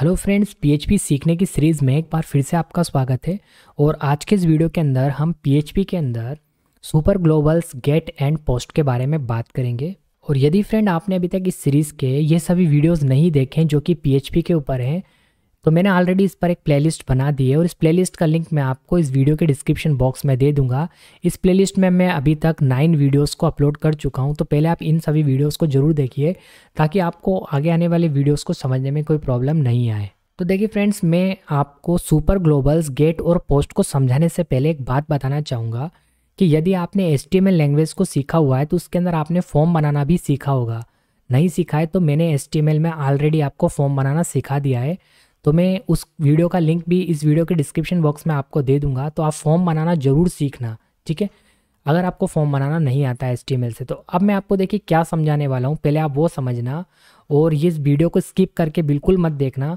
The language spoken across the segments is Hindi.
हेलो फ्रेंड्स पीएचपी सीखने की सीरीज़ में एक बार फिर से आपका स्वागत है और आज के इस वीडियो के अंदर हम पीएचपी के अंदर super globals get and post के बारे में बात करेंगे और यदि फ्रेंड आपने अभी तक इस सीरीज़ के ये सभी वीडियोस नहीं देखे जो कि पीएचपी के ऊपर हैं तो मैंने ऑलरेडी इस पर एक प्लेलिस्ट बना दी है और इस प्लेलिस्ट का लिंक मैं आपको इस वीडियो के डिस्क्रिप्शन बॉक्स में दे दूंगा इस प्लेलिस्ट में मैं अभी तक नाइन वीडियोस को अपलोड कर चुका हूं तो पहले आप इन सभी वीडियोस को ज़रूर देखिए ताकि आपको आगे आने वाले वीडियोस को समझने में कोई प्रॉब्लम नहीं आए तो देखिए फ्रेंड्स मैं आपको सुपर ग्लोबल्स गेट और पोस्ट को समझाने से पहले एक बात बताना चाहूँगा कि यदि आपने एस लैंग्वेज को सीखा हुआ है तो उसके अंदर आपने फॉर्म बनाना भी सीखा होगा नहीं सीखा है तो मैंने एस में ऑलरेडी आपको फॉर्म बनाना सिखा दिया है तो मैं उस वीडियो का लिंक भी इस वीडियो के डिस्क्रिप्शन बॉक्स में आपको दे दूंगा तो आप फॉर्म बनाना ज़रूर सीखना ठीक है अगर आपको फॉर्म बनाना नहीं आता है एस से तो अब मैं आपको देखिए क्या समझाने वाला हूँ पहले आप वो समझना और ये वीडियो को स्किप करके बिल्कुल मत देखना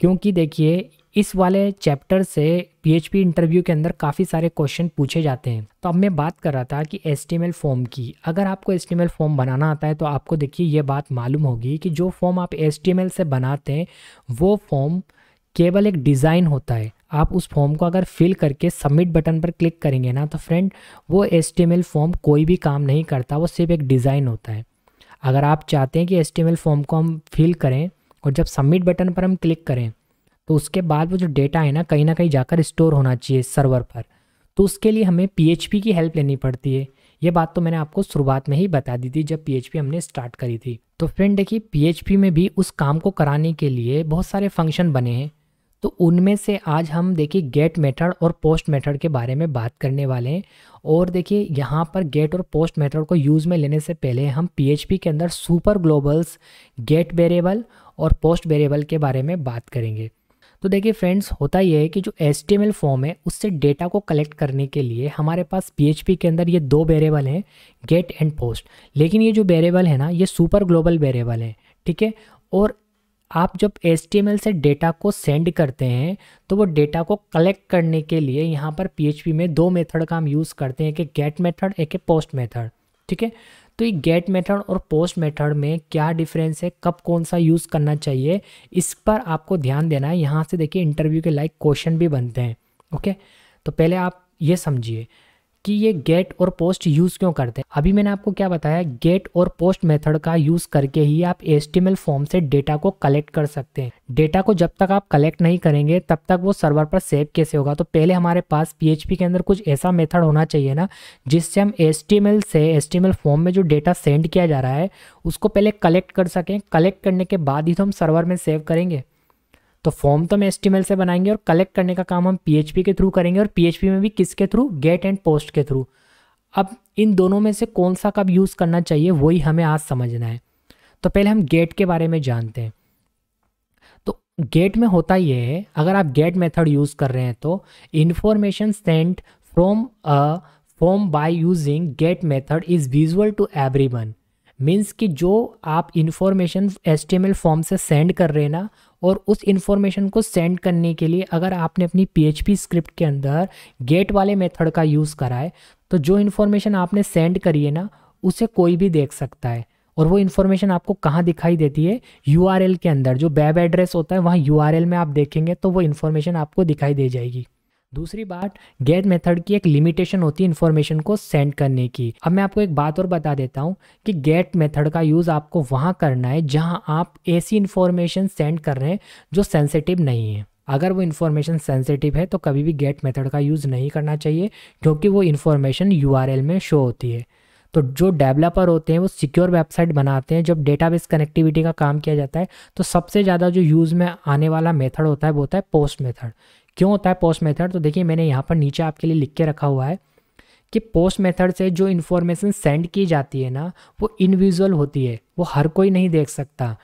क्योंकि देखिए इस वाले चैप्टर से पीएचपी इंटरव्यू के अंदर काफ़ी सारे क्वेश्चन पूछे जाते हैं तो अब मैं बात कर रहा था कि एस फॉर्म की अगर आपको एस फॉर्म बनाना आता है तो आपको देखिए ये बात मालूम होगी कि जो फॉर्म आप एस से बनाते हैं वो फॉर्म केवल एक डिज़ाइन होता है आप उस फॉर्म को अगर फिल करके सबमिट बटन पर क्लिक करेंगे ना तो फ्रेंड वो एस फॉर्म कोई भी काम नहीं करता वो सिर्फ एक डिज़ाइन होता है अगर आप चाहते हैं कि एस फॉर्म को हम फिल करें और जब सबमिट बटन पर हम क्लिक करें तो उसके बाद वो जो डेटा है ना कहीं ना कहीं जाकर स्टोर होना चाहिए सर्वर पर तो उसके लिए हमें पी की हेल्प लेनी पड़ती है ये बात तो मैंने आपको शुरुआत में ही बता दी थी जब पी हमने स्टार्ट करी थी तो फ्रेंड देखिए पी में भी उस काम को कराने के लिए बहुत सारे फंक्शन बने हैं तो उनमें से आज हम देखिए गेट मेथड और पोस्ट मेथड के बारे में बात करने वाले हैं और देखिए यहाँ पर गेट और पोस्ट मेथड को यूज़ में लेने से पहले हम पीएचपी के अंदर सुपर ग्लोबल्स गेट वेरिएबल और पोस्ट वेरिएबल के बारे में बात करेंगे तो देखिए फ्रेंड्स होता यह है कि जो एस फॉर्म है उससे डेटा को कलेक्ट करने के लिए हमारे पास पी के अंदर ये दो वेरिएबल हैं गेट एंड पोस्ट लेकिन ये जो वेरिएबल है ना ये सुपर ग्लोबल वेरिएबल है ठीक है और आप जब एस से डेटा को सेंड करते हैं तो वो डेटा को कलेक्ट करने के लिए यहाँ पर पी में दो मेथड का हम यूज़ करते हैं एक गेट मेथड एक पोस्ट मेथड ठीक है तो ये गेट मेथड और पोस्ट मेथड में क्या डिफरेंस है कब कौन सा यूज़ करना चाहिए इस पर आपको ध्यान देना है यहाँ से देखिए इंटरव्यू के लाइक क्वेश्चन भी बनते हैं ओके तो पहले आप ये समझिए कि ये गेट और पोस्ट यूज क्यों करते हैं अभी मैंने आपको क्या बताया गेट और पोस्ट मेथड का यूज करके ही आप एस फॉर्म से डेटा को कलेक्ट कर सकते हैं डेटा को जब तक आप कलेक्ट नहीं करेंगे तब तक वो सर्वर पर सेव कैसे होगा तो पहले हमारे पास पीएचपी के अंदर कुछ ऐसा मेथड होना चाहिए ना जिससे हम एस से एस फॉर्म में जो डेटा सेंड किया जा रहा है उसको पहले कलेक्ट कर सकें कलेक्ट करने के बाद ही तो हम सर्वर में सेव करेंगे तो फॉर्म तो हम एस से बनाएंगे और कलेक्ट करने का काम हम पी के थ्रू करेंगे और पी में भी किसके थ्रू गेट एंड पोस्ट के थ्रू अब इन दोनों में से कौन सा कब यूज़ करना चाहिए वही हमें आज समझना है तो पहले हम गेट के बारे में जानते हैं तो गेट में होता ये है अगर आप गेट मेथड यूज़ कर रहे हैं तो information sent from a form by using get method is visual to everyone means कि जो आप इन्फॉर्मेशन एस फॉर्म से सेंड कर रहे हैं ना और उस इन्फॉर्मेशन को सेंड करने के लिए अगर आपने अपनी पी स्क्रिप्ट के अंदर गेट वाले मेथड का यूज़ करा है तो जो इन्फॉर्मेशन आपने सेंड करी है ना उसे कोई भी देख सकता है और वो इन्फॉर्मेशन आपको कहाँ दिखाई देती है यू के अंदर जो वेब एड्रेस होता है वहाँ यू में आप देखेंगे तो वो इन्फॉर्मेशन आपको दिखाई दे जाएगी दूसरी बात गेट मेथड की एक लिमिटेशन होती है इन्फॉर्मेशन को सेंड करने की अब मैं आपको एक बात और बता देता हूँ कि गेट मेथड का यूज़ आपको वहाँ करना है जहाँ आप ऐसी इन्फॉर्मेशन सेंड कर रहे हैं जो सेंसिटिव नहीं है अगर वो इन्फॉर्मेशन सेंसिटिव है तो कभी भी गेट मेथड का यूज़ नहीं करना चाहिए क्योंकि वो इन्फॉर्मेशन यू में शो होती है तो जो डेवलपर होते हैं वो सिक्योर वेबसाइट बनाते हैं जब डेटाबेस कनेक्टिविटी का काम किया जाता है तो सबसे ज़्यादा जो यूज़ में आने वाला मेथड होता है वो होता है पोस्ट मेथड क्यों होता है पोस्ट मेथड तो देखिए मैंने यहाँ पर नीचे आपके लिए लिख के रखा हुआ है कि पोस्ट मेथड से जो इन्फॉर्मेशन सेंड की जाती है ना वो इनविजुअल होती है वो हर कोई नहीं देख सकता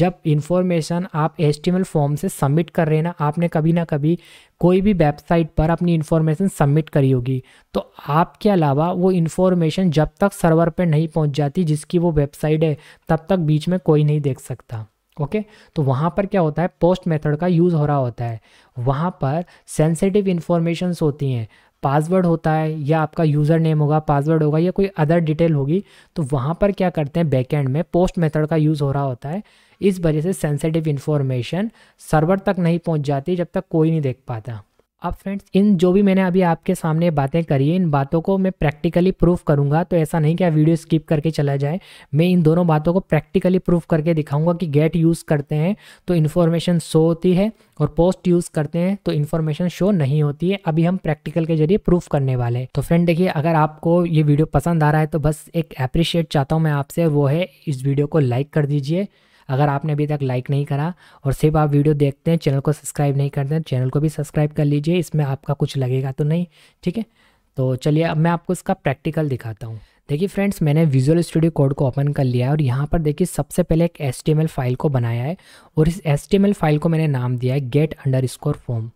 जब इन्फॉर्मेशन आप एस फॉर्म से सबमिट कर रहे हैं ना आपने कभी ना कभी कोई भी वेबसाइट पर अपनी इन्फॉर्मेशन सबमिट करी होगी तो आपके अलावा वो इन्फॉर्मेशन जब तक सर्वर पर नहीं पहुंच जाती जिसकी वो वेबसाइट है तब तक बीच में कोई नहीं देख सकता ओके okay? तो वहाँ पर क्या होता है पोस्ट मेथड का यूज़ हो रहा होता है वहाँ पर सेंसिटिव इन्फॉर्मेशंस होती हैं पासवर्ड होता है या आपका यूज़र नेम होगा पासवर्ड होगा या कोई अदर डिटेल होगी तो वहाँ पर क्या करते हैं बैकएंड में पोस्ट मेथड का यूज़ हो रहा होता है इस वजह से सेंसिटिव इन्फॉर्मेशन सर्वर तक नहीं पहुँच जाती जब तक कोई नहीं देख पाता अब फ्रेंड्स इन जो भी मैंने अभी आपके सामने बातें करी है इन बातों को मैं प्रैक्टिकली प्रूफ करूंगा तो ऐसा नहीं कि आप वीडियो स्किप करके चला जाए मैं इन दोनों बातों को प्रैक्टिकली प्रूफ करके दिखाऊंगा कि गेट यूज़ करते हैं तो इन्फॉर्मेशन शो होती है और पोस्ट यूज़ करते हैं तो इन्फॉर्मेशन शो नहीं होती है अभी हम प्रैक्टिकल के जरिए प्रूफ करने वाले हैं तो फ्रेंड देखिए अगर आपको ये वीडियो पसंद आ रहा है तो बस एक अप्रिशिएट चाहता हूँ मैं आपसे वो है इस वीडियो को लाइक कर दीजिए अगर आपने अभी तक लाइक नहीं करा और सिर्फ आप वीडियो देखते हैं चैनल को सब्सक्राइब नहीं करते हैं चैनल को भी सब्सक्राइब कर लीजिए इसमें आपका कुछ लगेगा तो नहीं ठीक है तो चलिए अब मैं आपको इसका प्रैक्टिकल दिखाता हूँ देखिए फ्रेंड्स मैंने विजुअल स्टूडियो कोड को ओपन कर लिया है और यहाँ पर देखिए सबसे पहले एक एस फाइल को बनाया है और इस एस फाइल को मैंने नाम दिया है गेट अंडर स्कोर फॉर्म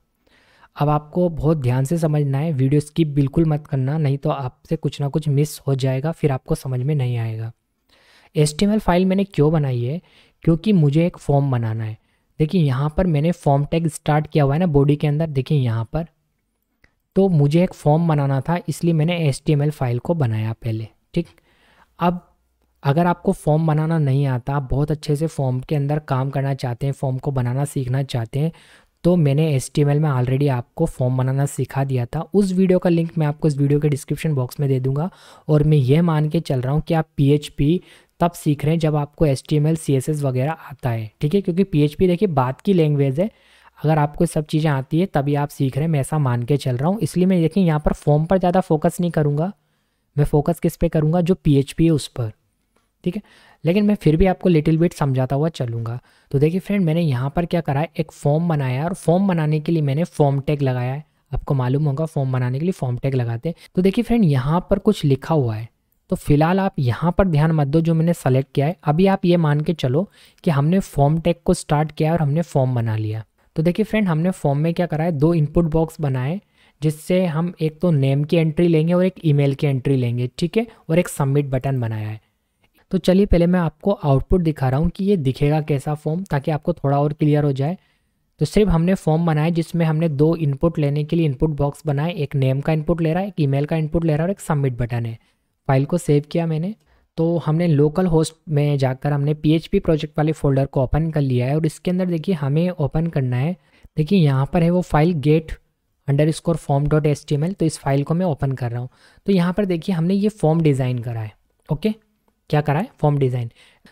अब आपको बहुत ध्यान से समझना है वीडियो स्किप बिल्कुल मत करना नहीं तो आपसे कुछ ना कुछ मिस हो जाएगा फिर आपको समझ में नहीं आएगा एस फाइल मैंने क्यों बनाई है क्योंकि मुझे एक फॉर्म बनाना है देखिए यहाँ पर मैंने फॉर्म टैग स्टार्ट किया हुआ है ना बॉडी के अंदर देखिए यहाँ पर तो मुझे एक फॉर्म बनाना था इसलिए मैंने एस फाइल को बनाया पहले ठीक अब अगर आपको फॉर्म बनाना नहीं आता आप बहुत अच्छे से फॉर्म के अंदर काम करना चाहते हैं फॉर्म को बनाना सीखना चाहते हैं तो मैंने एस में ऑलरेडी आपको फॉर्म बनाना सिखा दिया था उस वीडियो का लिंक मैं आपको इस वीडियो के डिस्क्रिप्शन बॉक्स में दे दूंगा और मैं ये मान के चल रहा हूँ कि आप पी तब सीख रहे हैं जब आपको एस टी वगैरह आता है ठीक है क्योंकि पी देखिए बात की लैंग्वेज है अगर आपको सब चीज़ें आती है तभी आप सीख रहे हैं मैं ऐसा मान के चल रहा हूँ इसलिए मैं देखिए यहाँ पर फॉर्म पर ज़्यादा फोकस नहीं करूँगा मैं फोकस किस पे करूँगा जो पी है उस पर ठीक है लेकिन मैं फिर भी आपको लिटिल बिट समझाता हुआ चलूँगा तो देखिए फ्रेंड मैंने यहाँ पर क्या करा है एक फॉर्म बनाया और फॉर्म बनाने के लिए मैंने फॉर्म टैग लगाया है आपको मालूम होगा फॉर्म बनाने के लिए फॉर्म टैग लगाते हैं तो देखिए फ्रेंड यहाँ पर कुछ लिखा हुआ है तो फिलहाल आप यहाँ पर ध्यान मत दो जो मैंने सेलेक्ट किया है अभी आप ये मान के चलो कि हमने फॉर्म टैग को स्टार्ट किया और हमने फॉर्म बना लिया तो देखिए फ्रेंड हमने फॉर्म में क्या करा है दो इनपुट बॉक्स बनाए जिससे हम एक तो नेम की एंट्री लेंगे और एक ईमेल की एंट्री लेंगे ठीक है और एक सबमिट बटन बनाया है तो चलिए पहले मैं आपको आउटपुट दिखा रहा हूँ कि ये दिखेगा कैसा फॉर्म ताकि आपको थोड़ा और क्लियर हो जाए तो सिर्फ हमने फॉर्म बनाया जिसमें हमने दो इनपुट लेने के लिए इनपुट बॉक्स बनाए एक नेम का इनपुट ले रहा है एक ईमेल का इनपुट ले रहा है और एक सबमिट बटन है फाइल को सेव किया मैंने तो हमने लोकल होस्ट में जाकर हमने पी प्रोजेक्ट वाले फ़ोल्डर को ओपन कर लिया है और इसके अंदर देखिए हमें ओपन करना है देखिए यहाँ पर है वो file get underscore form dot H T M L तो इस फाइल को मैं ओपन कर रहा हूँ तो यहाँ पर देखिए हमने ये फॉर्म डिज़ाइन करा है ओके क्या करा है फॉर्म डिज़ाइन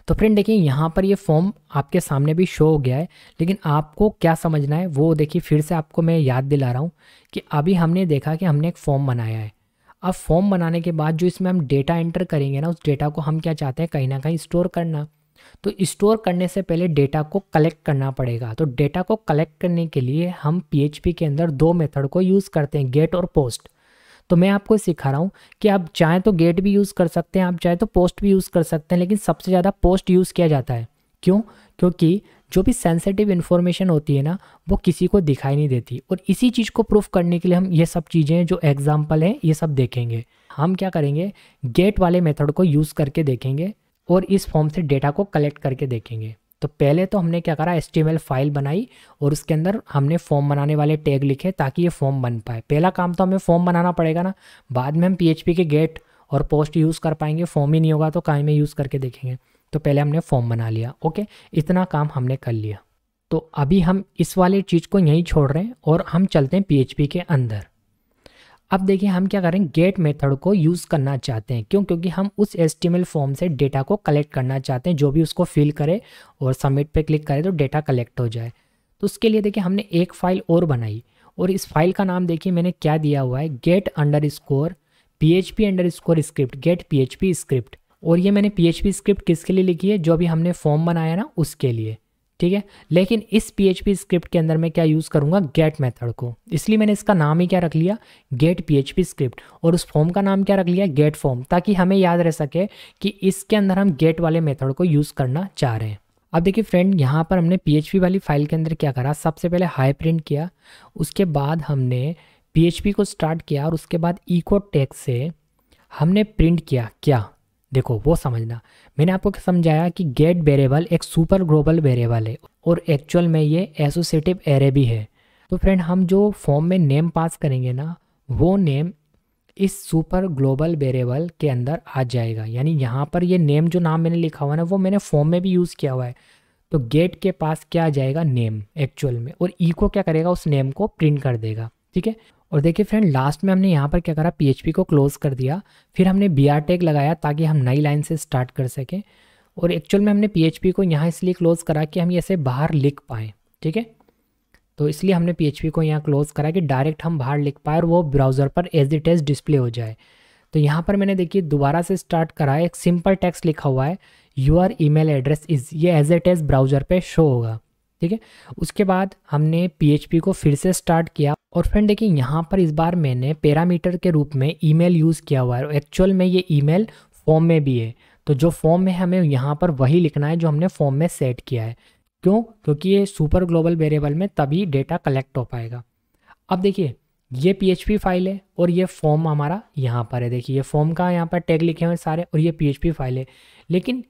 तो फ्रेंड देखिए यहाँ पर ये फॉर्म आपके सामने भी शो हो गया है लेकिन आपको क्या समझना है वो देखिए फिर से आपको मैं याद दिला रहा हूँ कि अभी हमने देखा कि हमने एक फॉर्म बनाया है अब फॉर्म बनाने के बाद जो इसमें हम डेटा एंटर करेंगे ना उस डेटा को हम क्या चाहते हैं कहीं ना कहीं स्टोर करना तो स्टोर करने से पहले डेटा को कलेक्ट करना पड़ेगा तो डेटा को कलेक्ट करने के लिए हम पी के अंदर दो मेथड को यूज़ करते हैं गेट और पोस्ट तो मैं आपको सिखा रहा हूँ कि आप चाहें तो गेट भी यूज़ कर सकते हैं आप चाहें तो पोस्ट भी यूज़ कर सकते हैं लेकिन सबसे ज़्यादा पोस्ट यूज़ किया जाता है क्यों क्योंकि जो भी सेंसिटिव इन्फॉर्मेशन होती है ना वो किसी को दिखाई नहीं देती और इसी चीज़ को प्रूफ करने के लिए हम ये सब चीज़ें जो एग्जाम्पल हैं ये सब देखेंगे हम क्या करेंगे गेट वाले मेथड को यूज़ करके देखेंगे और इस फॉर्म से डेटा को कलेक्ट करके देखेंगे तो पहले तो हमने क्या करा एस फाइल बनाई और उसके अंदर हमने फॉर्म बनाने वाले टैग लिखे ताकि ये फॉर्म बन पाए पहला काम तो हमें फॉर्म बनाना पड़ेगा ना बाद में हम पी के गेट और पोस्ट यूज़ कर पाएंगे फॉर्म ही नहीं होगा तो कहीं में यूज़ करके देखेंगे तो पहले हमने फॉर्म बना लिया ओके इतना काम हमने कर लिया तो अभी हम इस वाले चीज़ को यहीं छोड़ रहे हैं और हम चलते हैं पी के अंदर अब देखिए हम क्या करें गेट मेथड को यूज़ करना चाहते हैं क्यों क्योंकि हम उस एस फॉर्म से डेटा को कलेक्ट करना चाहते हैं जो भी उसको फिल करे और सबमिट पे क्लिक करे तो डेटा कलेक्ट हो जाए तो उसके लिए देखिए हमने एक फ़ाइल और बनाई और इस फाइल का नाम देखिए मैंने क्या दिया हुआ है get underscore P H P underscore script get P H P script और ये मैंने पी स्क्रिप्ट किसके लिए लिखी है जो अभी हमने फॉर्म बनाया ना उसके लिए ठीक है लेकिन इस पी स्क्रिप्ट के अंदर मैं क्या यूज़ करूँगा गेट मेथड को इसलिए मैंने इसका नाम ही क्या रख लिया गेट पी स्क्रिप्ट और उस फॉर्म का नाम क्या रख लिया गेट फॉर्म ताकि हमें याद रह सके कि इसके अंदर हम गेट वाले मेथड को यूज़ करना चाह रहे हैं अब देखिए फ्रेंड यहाँ पर हमने पी वाली फाइल के अंदर क्या करा सबसे पहले हाई प्रिंट किया उसके बाद हमने पी को स्टार्ट किया और उसके बाद इको टेक्स से हमने प्रिंट किया क्या देखो वो समझना मैंने आपको समझाया कि गेट वेरिएबल एक सुपर ग्लोबल वेरिएबल है और एक्चुअल में ये एसोसिएटिव एरे भी है तो फ्रेंड हम जो फॉर्म में नेम पास करेंगे ना वो नेम इस सुपर ग्लोबल वेरिएबल के अंदर आ जाएगा यानी यहाँ पर ये नेम जो नाम मैंने लिखा हुआ ना वो मैंने फॉर्म में भी यूज़ किया हुआ है तो गेट के पास क्या आ जाएगा नेम एक्चुअल में और ई क्या करेगा उस नेम को प्रिंट कर देगा ठीक है और देखिए फ्रेंड लास्ट में हमने यहाँ पर क्या करा पी को क्लोज़ कर दिया फिर हमने बी आर टेक लगाया ताकि हम नई लाइन से स्टार्ट कर सकें और एक्चुअल में हमने पी को यहाँ इसलिए क्लोज़ करा कि हम इसे बाहर लिख पाएँ ठीक है तो इसलिए हमने पी को यहाँ क्लोज़ करा कि डायरेक्ट हम बाहर लिख पाए और वो ब्राउज़र पर एज इट टेस्ट डिस्प्ले हो जाए तो यहाँ पर मैंने देखिए दोबारा से स्टार्ट करा है एक सिंपल टेक्स्ट लिखा हुआ है यूर ई एड्रेस इज़ ये एज इट टेस्ट ब्राउज़र पर शो होगा ठीक है उसके बाद हमने पी को फिर से स्टार्ट किया और फ्रेंड देखिए यहाँ पर इस बार मैंने पैरामीटर के रूप में ईमेल यूज़ किया हुआ है एक्चुअल में ये ईमेल फॉर्म में भी है तो जो फॉर्म में हमें यहाँ पर वही लिखना है जो हमने फॉर्म में सेट किया है क्यों क्योंकि ये सुपर ग्लोबल वेरिएबल में तभी डेटा कलेक्ट हो पाएगा अब देखिए ये पी फाइल है और ये फॉर्म हमारा यहाँ पर है देखिए ये फॉर्म का यहाँ पर टैग लिखे हुए सारे और ये पी फाइल है लेकिन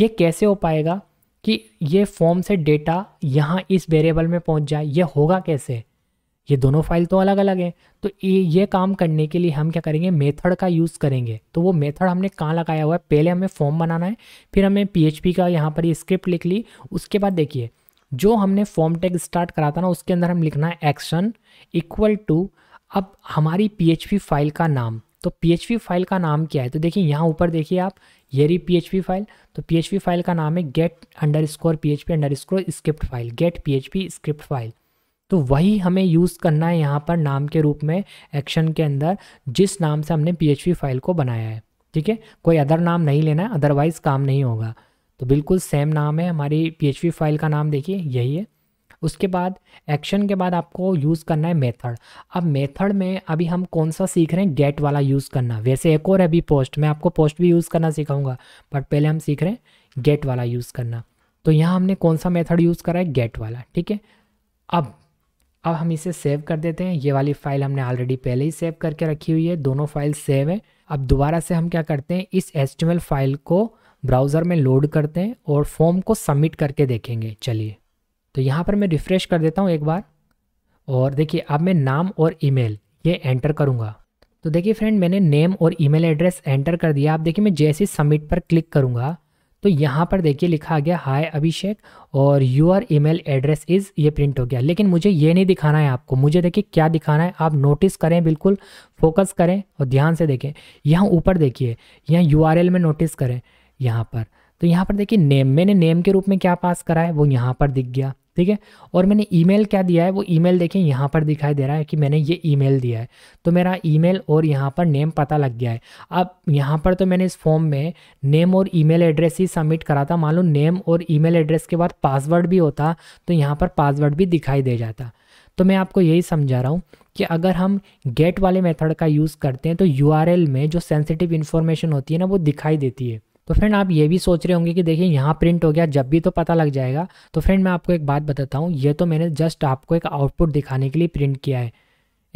ये कैसे हो पाएगा कि ये फॉर्म से डेटा यहाँ इस वेरिएबल में पहुँच जाए ये होगा कैसे ये दोनों फाइल तो अलग अलग हैं तो ये ये काम करने के लिए हम क्या करेंगे मेथड का यूज़ करेंगे तो वो मेथड हमने कहाँ लगाया हुआ है पहले हमें फॉर्म बनाना है फिर हमें पीएचपी का यहाँ पर स्क्रिप्ट लिख ली उसके बाद देखिए जो हमने फॉर्म टैग स्टार्ट करा था ना उसके अंदर हम लिखना है एक्शन इक्वल टू अब हमारी पी फाइल का नाम तो पी फाइल का नाम क्या है तो देखिए यहाँ ऊपर देखिए आप ये रही पी फाइल तो पी फाइल का नाम है get underscore P H P underscore script file get P H P script file तो वही हमें यूज़ करना है यहाँ पर नाम के रूप में एक्शन के अंदर जिस नाम से हमने पी फाइल को बनाया है ठीक है कोई अदर नाम नहीं लेना है अदरवाइज़ काम नहीं होगा तो बिल्कुल सेम नाम है हमारी पी फाइल का नाम देखिए यही है उसके बाद एक्शन के बाद आपको यूज़ करना है मेथड अब मेथड में अभी हम कौन सा सीख रहे हैं गेट वाला यूज़ करना वैसे एक और है अभी पोस्ट मैं आपको पोस्ट भी यूज़ करना सिखाऊंगा बट पहले हम सीख रहे हैं गेट वाला यूज़ करना तो यहाँ हमने कौन सा मेथड यूज़ करा है गेट वाला ठीक है अब अब हम इसे सेव कर देते हैं ये वाली फाइल हमने ऑलरेडी पहले ही सेव करके रखी हुई है दोनों फाइल सेव है अब दोबारा से हम क्या करते हैं इस एस्टिमल फाइल को ब्राउज़र में लोड करते हैं और फॉर्म को सबमिट करके देखेंगे चलिए तो यहाँ पर मैं रिफ़्रेश कर देता हूँ एक बार और देखिए अब मैं नाम और ईमेल ये एंटर करूँगा तो देखिए फ्रेंड मैंने नेम और ईमेल एड्रेस एंटर कर दिया आप देखिए मैं जैसे सबमिट पर क्लिक करूँगा तो यहाँ पर देखिए लिखा गया हाय अभिषेक और योर ईमेल एड्रेस इज़ ये प्रिंट हो गया लेकिन मुझे ये नहीं दिखाना है आपको मुझे देखिए क्या दिखाना है आप नोटिस करें बिल्कुल फोकस करें और ध्यान से देखें यहाँ ऊपर देखिए यहाँ यू में नोटिस करें यहाँ पर तो यहाँ पर देखिए नेम मैंने नेम के रूप में क्या पास करा है वो यहाँ पर दिख गया ठीक है और मैंने ईमेल क्या दिया है वो ईमेल देखें यहाँ पर दिखाई दे रहा है कि मैंने ये ईमेल दिया है तो मेरा ईमेल और यहाँ पर नेम पता लग गया है अब यहाँ पर तो मैंने इस फॉर्म में नेम और ईमेल एड्रेस ही सबमिट करा था मान लो नेम और ईमेल एड्रेस के बाद पासवर्ड भी होता तो यहाँ पर पासवर्ड भी दिखाई दे जाता तो मैं आपको यही समझा रहा हूँ कि अगर हम गेट वाले मेथड का यूज़ करते हैं तो यू में जो सेंसिटिव इन्फॉर्मेशन होती है ना वो दिखाई देती है तो फ्रेंड आप ये भी सोच रहे होंगे कि देखिए यहाँ प्रिंट हो गया जब भी तो पता लग जाएगा तो फ्रेंड मैं आपको एक बात बताता हूँ ये तो मैंने जस्ट आपको एक आउटपुट दिखाने के लिए प्रिंट किया है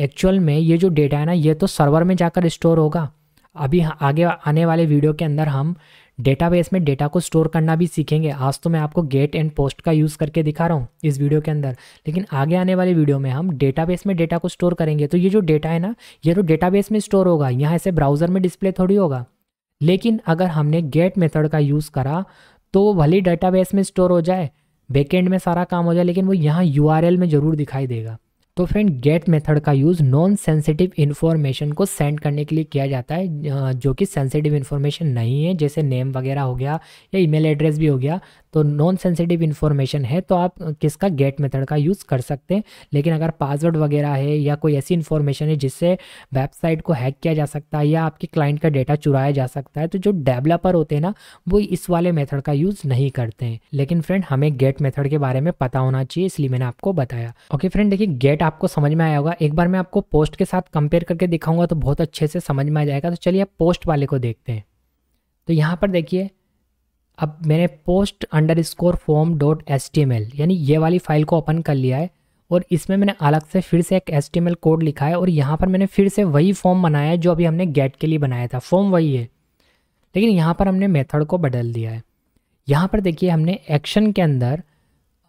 एक्चुअल में ये जो डेटा है ना ये तो सर्वर में जाकर स्टोर होगा अभी आगे आने वाले वीडियो के अंदर हम डेटाबेस में डेटा को स्टोर करना भी सीखेंगे आज तो मैं आपको गेट एंड पोस्ट का यूज़ करके दिखा रहा हूँ इस वीडियो के अंदर लेकिन आगे आने वाले वीडियो में हम डेटाबेस में डेटा को स्टोर करेंगे तो ये जो डेटा है ना ये तो डेटाबेस में स्टोर होगा यहाँ ऐसे ब्राउज़र में डिस्प्ले थोड़ी होगा लेकिन अगर हमने गेट मेथड का यूज़ करा तो वो भले डेटाबेस में स्टोर हो जाए बैकेंड में सारा काम हो जाए लेकिन वो यहाँ यू में ज़रूर दिखाई देगा तो फ्रेंड गेट मेथड का यूज़ नॉन सेंसिटिव इन्फॉर्मेशन को सेंड करने के लिए किया जाता है जो कि सेंसिटिव इन्फॉर्मेशन नहीं है जैसे नेम वगैरह हो गया या ईमेल एड्रेस भी हो गया तो नॉन सेंसिटिव इन्फॉर्मेशन है तो आप किसका गेट मेथड का यूज़ कर सकते हैं लेकिन अगर पासवर्ड वगैरह है या कोई ऐसी इन्फॉर्मेशन है जिससे वेबसाइट को हैक किया जा सकता है या आपके क्लाइंट का डेटा चुराया जा सकता है तो जो डेवलपर होते हैं ना वो इस वाले मेथड का यूज़ नहीं करते हैं लेकिन फ्रेंड हमें गेट मेथड के बारे में पता होना चाहिए इसलिए मैंने आपको बताया ओके फ्रेंड देखिए गेट आपको समझ में आया होगा एक बार मैं आपको पोस्ट के साथ कंपेयर करके दिखाऊंगा तो बहुत अच्छे से समझ में आ जाएगा तो चलिए आप पोस्ट वाले को देखते हैं तो यहाँ पर देखिए अब मैंने post underscore form dot H T M L यानी ये वाली फाइल को ओपन कर लिया है और इसमें मैंने अलग से फिर से एक H T M L code लिखा है और यहाँ पर मैंने फिर से वही फॉर्म बनाया है जो अभी हमने गेट के लिए बनाया था फॉर्म वही है लेकिन यहाँ पर हमने मेथड को बदल दिया है यहाँ पर देखिए हमने एक्शन के अंदर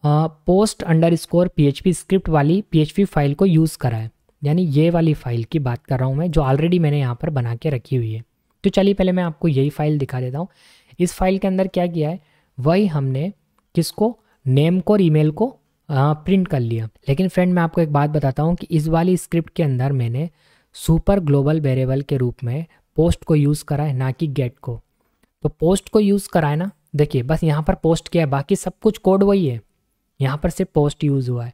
post underscore P H P script वाली पी एच पी फाइल को यूज़ करा है यानी ये वाली फ़ाइल की बात कर रहा हूँ मैं जो ऑलरेडी मैंने यहाँ पर बना के रखी हुई है तो चलिए पहले मैं आपको यही फ़ाइल दिखा देता हूँ इस फाइल के अंदर क्या किया है वही हमने किसको नेम को और ईमेल को आ, प्रिंट कर लिया लेकिन फ्रेंड मैं आपको एक बात बताता हूँ कि इस वाली स्क्रिप्ट के अंदर मैंने सुपर ग्लोबल वेरिएबल के रूप में पोस्ट को यूज़ करा है ना कि गेट को तो पोस्ट को यूज़ करा है ना देखिए बस यहाँ पर पोस्ट क्या है बाकी सब कुछ कोड वही है यहाँ पर सिर्फ पोस्ट यूज़ हुआ है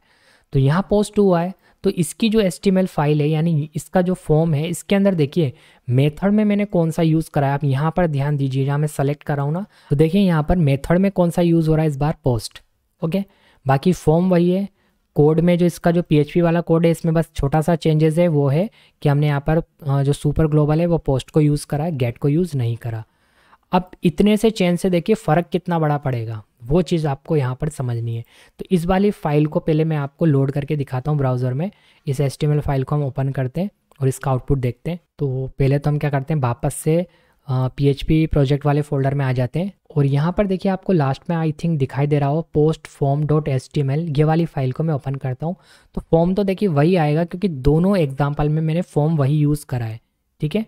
तो यहाँ पोस्ट हुआ है तो इसकी जो एस फाइल है यानी इसका जो फॉर्म है इसके अंदर देखिए मेथड में मैंने कौन सा यूज़ कराया आप यहाँ पर ध्यान दीजिए जहाँ मैं सेलेक्ट कराऊँ ना तो देखिए यहाँ पर मेथड में कौन सा यूज़ हो रहा है इस बार पोस्ट ओके बाकी फॉर्म वही है कोड में जो इसका जो पी वाला कोड है इसमें बस छोटा सा चेंजेस है वो है कि हमने यहाँ पर जो सुपर ग्लोबल है वो पोस्ट को यूज़ करा है गेट को यूज़ नहीं करा अब इतने से चेंज से देखिए फ़र्क कितना बड़ा पड़ेगा वो चीज़ आपको यहाँ पर समझनी है तो इस वाली फ़ाइल को पहले मैं आपको लोड करके दिखाता हूँ ब्राउज़र में इस एस फाइल को हम ओपन करते हैं और इसका आउटपुट देखते हैं तो पहले तो हम क्या करते हैं वापस से पी प्रोजेक्ट वाले फोल्डर में आ जाते हैं और यहाँ पर देखिए आपको लास्ट में आई थिंक दिखाई दे रहा हो post form dot H T M L ये वाली फाइल को मैं ओपन करता हूँ तो फॉर्म तो देखिए वही आएगा क्योंकि दोनों एग्जाम्पल में मैंने फॉर्म वही यूज़ करा है ठीक है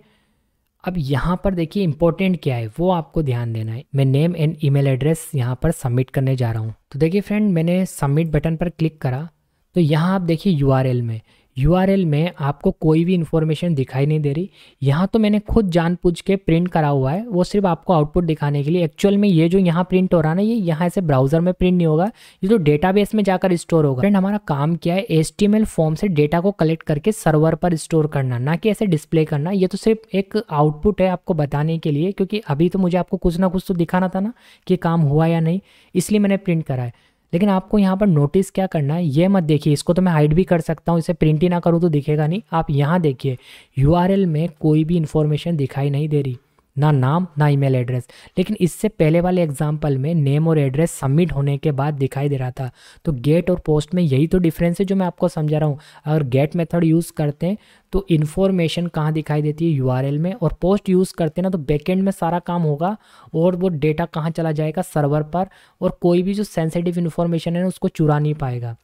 अब यहाँ पर देखिए इंपॉर्टेंट क्या है वो आपको ध्यान देना है मैं नेम एंड ईमेल एड्रेस यहाँ पर सबमिट करने जा रहा हूँ तो देखिए फ्रेंड मैंने सबमिट बटन पर क्लिक करा तो यहाँ आप देखिए यू में यू में आपको कोई भी इन्फॉर्मेशन दिखाई नहीं दे रही यहाँ तो मैंने खुद जानबूझ के प्रिंट करा हुआ है वो सिर्फ आपको आउटपुट दिखाने के लिए एक्चुअल में ये जो यहाँ प्रिंट हो रहा है ना ये यहाँ से ब्राउजर में प्रिंट नहीं होगा ये तो डेटाबेस में जाकर स्टोर होगा फ्रेंड हमारा काम क्या है एस फॉर्म से डेटा को कलेक्ट करके सर्वर पर स्टोर करना ना कि ऐसे डिस्प्ले करना ये तो सिर्फ एक आउटपुट है आपको बताने के लिए क्योंकि अभी तो मुझे आपको कुछ ना कुछ तो दिखाना था ना कि काम हुआ या नहीं इसलिए मैंने प्रिंट करा है लेकिन आपको यहाँ पर नोटिस क्या करना है ये मत देखिए इसको तो मैं हाइड भी कर सकता हूँ इसे प्रिंट ही ना करूँ तो दिखेगा नहीं आप यहाँ देखिए यू में कोई भी इन्फॉर्मेशन दिखाई नहीं दे रही ना नाम ना ईमेल एड्रेस लेकिन इससे पहले वाले एग्जाम्पल में नेम और एड्रेस सबमिट होने के बाद दिखाई दे रहा था तो गेट और पोस्ट में यही तो डिफरेंस है जो मैं आपको समझा रहा हूँ अगर गेट मेथड यूज़ करते हैं तो इन्फॉर्मेशन कहाँ दिखाई देती है यू में और पोस्ट यूज़ करते हैं ना तो बैकेंड में सारा काम होगा और वो डेटा कहाँ चला जाएगा सर्वर पर और कोई भी जो सेंसिटिव इन्फॉर्मेशन है ना उसको चुरा नहीं पाएगा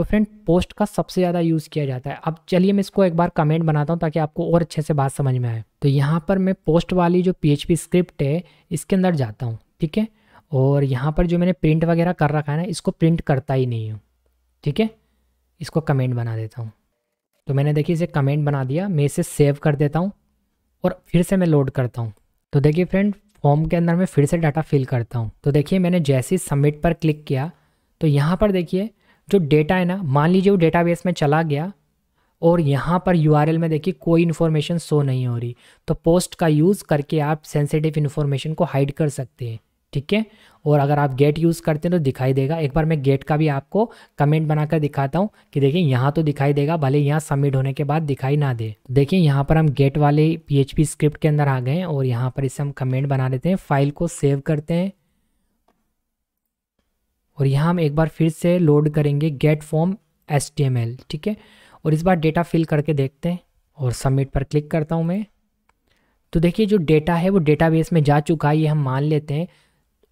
तो फ्रेंड पोस्ट का सबसे ज़्यादा यूज़ किया जाता है अब चलिए मैं इसको एक बार कमेंट बनाता हूँ ताकि आपको और अच्छे से बात समझ में आए तो यहाँ पर मैं पोस्ट वाली जो पी स्क्रिप्ट है इसके अंदर जाता हूँ ठीक है और यहाँ पर जो मैंने प्रिंट वगैरह कर रखा है ना इसको प्रिंट करता ही नहीं हूँ ठीक है इसको कमेंट बना देता हूँ तो मैंने देखिए इसे कमेंट बना दिया मैं इसे सेव कर देता हूँ और फिर से मैं लोड करता हूँ तो देखिए फ्रेंड फॉर्म के अंदर मैं फिर से डाटा फिल करता हूँ तो देखिए मैंने जैसे ही सबमिट पर क्लिक किया तो यहाँ पर देखिए जो डेटा है ना मान लीजिए वो डेटाबेस में चला गया और यहाँ पर यू में देखिए कोई इन्फॉर्मेशन शो नहीं हो रही तो पोस्ट का यूज़ करके आप सेंसिटिव इन्फॉर्मेशन को हाइड कर सकते हैं ठीक है और अगर आप गेट यूज़ करते हैं तो दिखाई देगा एक बार मैं गेट का भी आपको कमेंट बनाकर दिखाता हूँ कि देखिए यहाँ तो दिखाई देगा भले यहाँ सबमिट होने के बाद दिखाई ना दे देखिए यहाँ पर हम गेट वाले पी स्क्रिप्ट के अंदर आ गए हैं और यहाँ पर इसे हम कमेंट बना देते हैं फाइल को सेव करते हैं और यहाँ हम एक बार फिर से लोड करेंगे गेट फॉर्म एस ठीक है और इस बार डेटा फिल करके देखते हैं और सबमिट पर क्लिक करता हूँ मैं तो देखिए जो डेटा है वो डेटाबेस में जा चुका है ये हम मान लेते हैं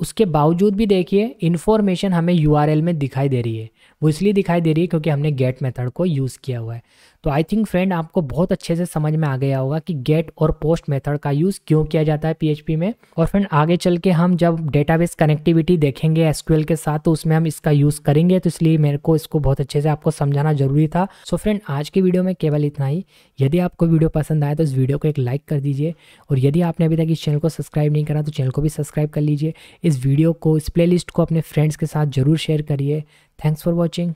उसके बावजूद भी देखिए इन्फॉर्मेशन हमें यू में दिखाई दे रही है वो इसलिए दिखाई दे रही है क्योंकि हमने गेट मेथड को यूज़ किया हुआ है तो आई थिंक फ्रेंड आपको बहुत अच्छे से समझ में आ गया होगा कि गेट और पोस्ट मेथड का यूज़ क्यों किया जाता है पीएचपी में और फ्रेंड आगे चल के हम जब डेटाबेस कनेक्टिविटी देखेंगे एसक्यूएल के साथ तो उसमें हम इसका यूज़ करेंगे तो इसलिए मेरे को इसको बहुत अच्छे से आपको समझाना जरूरी था सो so फ्रेंड आज की वीडियो में केवल इतना ही यदि आपको वीडियो पसंद आए तो इस वीडियो को एक लाइक कर दीजिए और यदि आपने अभी तक इस चैनल को सब्सक्राइब नहीं करा तो चैनल को भी सब्सक्राइब कर लीजिए इस वीडियो को इस प्ले को अपने फ्रेंड्स के साथ ज़रूर शेयर करिए थैंक्स फॉर वॉचिंग